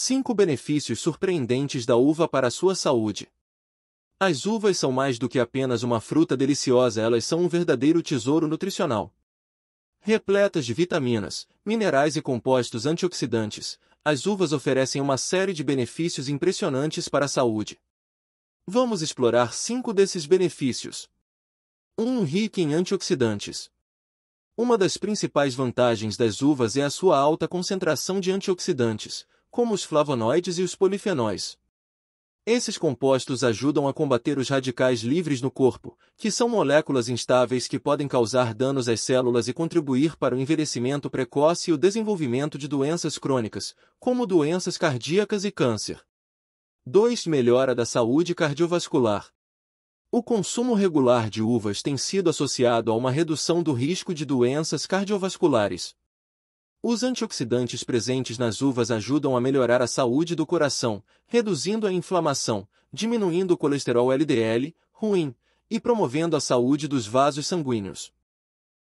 5 benefícios surpreendentes da uva para a sua saúde. As uvas são mais do que apenas uma fruta deliciosa, elas são um verdadeiro tesouro nutricional. Repletas de vitaminas, minerais e compostos antioxidantes, as uvas oferecem uma série de benefícios impressionantes para a saúde. Vamos explorar cinco desses benefícios. 1. Um, rico em antioxidantes. Uma das principais vantagens das uvas é a sua alta concentração de antioxidantes, como os flavonoides e os polifenóis. Esses compostos ajudam a combater os radicais livres no corpo, que são moléculas instáveis que podem causar danos às células e contribuir para o envelhecimento precoce e o desenvolvimento de doenças crônicas, como doenças cardíacas e câncer. 2. Melhora da saúde cardiovascular. O consumo regular de uvas tem sido associado a uma redução do risco de doenças cardiovasculares, os antioxidantes presentes nas uvas ajudam a melhorar a saúde do coração, reduzindo a inflamação, diminuindo o colesterol LDL, ruim, e promovendo a saúde dos vasos sanguíneos.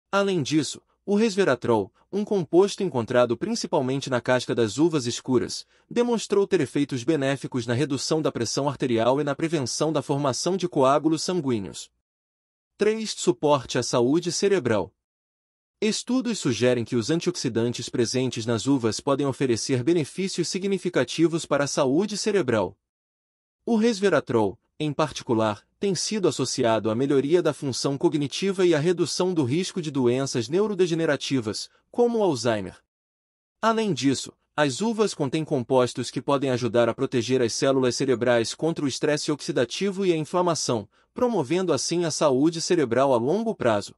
Além disso, o resveratrol, um composto encontrado principalmente na casca das uvas escuras, demonstrou ter efeitos benéficos na redução da pressão arterial e na prevenção da formação de coágulos sanguíneos. 3. Suporte à saúde cerebral. Estudos sugerem que os antioxidantes presentes nas uvas podem oferecer benefícios significativos para a saúde cerebral. O resveratrol, em particular, tem sido associado à melhoria da função cognitiva e à redução do risco de doenças neurodegenerativas, como o Alzheimer. Além disso, as uvas contêm compostos que podem ajudar a proteger as células cerebrais contra o estresse oxidativo e a inflamação, promovendo assim a saúde cerebral a longo prazo.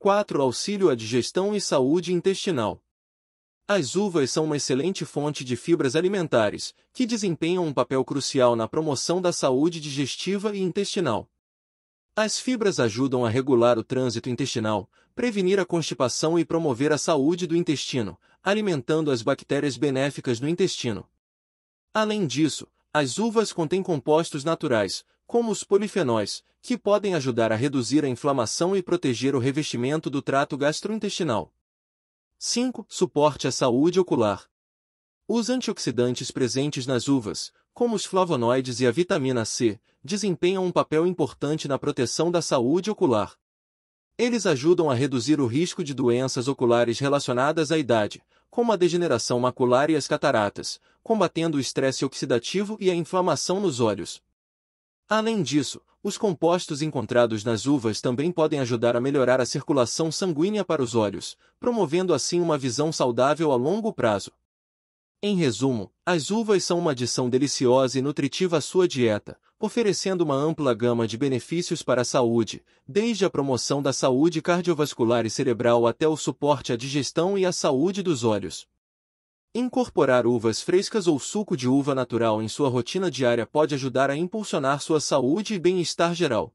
4. Auxílio à digestão e saúde intestinal. As uvas são uma excelente fonte de fibras alimentares, que desempenham um papel crucial na promoção da saúde digestiva e intestinal. As fibras ajudam a regular o trânsito intestinal, prevenir a constipação e promover a saúde do intestino, alimentando as bactérias benéficas no intestino. Além disso, as uvas contêm compostos naturais, como os polifenóis, que podem ajudar a reduzir a inflamação e proteger o revestimento do trato gastrointestinal. 5. Suporte à saúde ocular. Os antioxidantes presentes nas uvas, como os flavonoides e a vitamina C, desempenham um papel importante na proteção da saúde ocular. Eles ajudam a reduzir o risco de doenças oculares relacionadas à idade, como a degeneração macular e as cataratas, combatendo o estresse oxidativo e a inflamação nos olhos. Além disso, os compostos encontrados nas uvas também podem ajudar a melhorar a circulação sanguínea para os olhos, promovendo assim uma visão saudável a longo prazo. Em resumo, as uvas são uma adição deliciosa e nutritiva à sua dieta, oferecendo uma ampla gama de benefícios para a saúde, desde a promoção da saúde cardiovascular e cerebral até o suporte à digestão e à saúde dos olhos. Incorporar uvas frescas ou suco de uva natural em sua rotina diária pode ajudar a impulsionar sua saúde e bem-estar geral.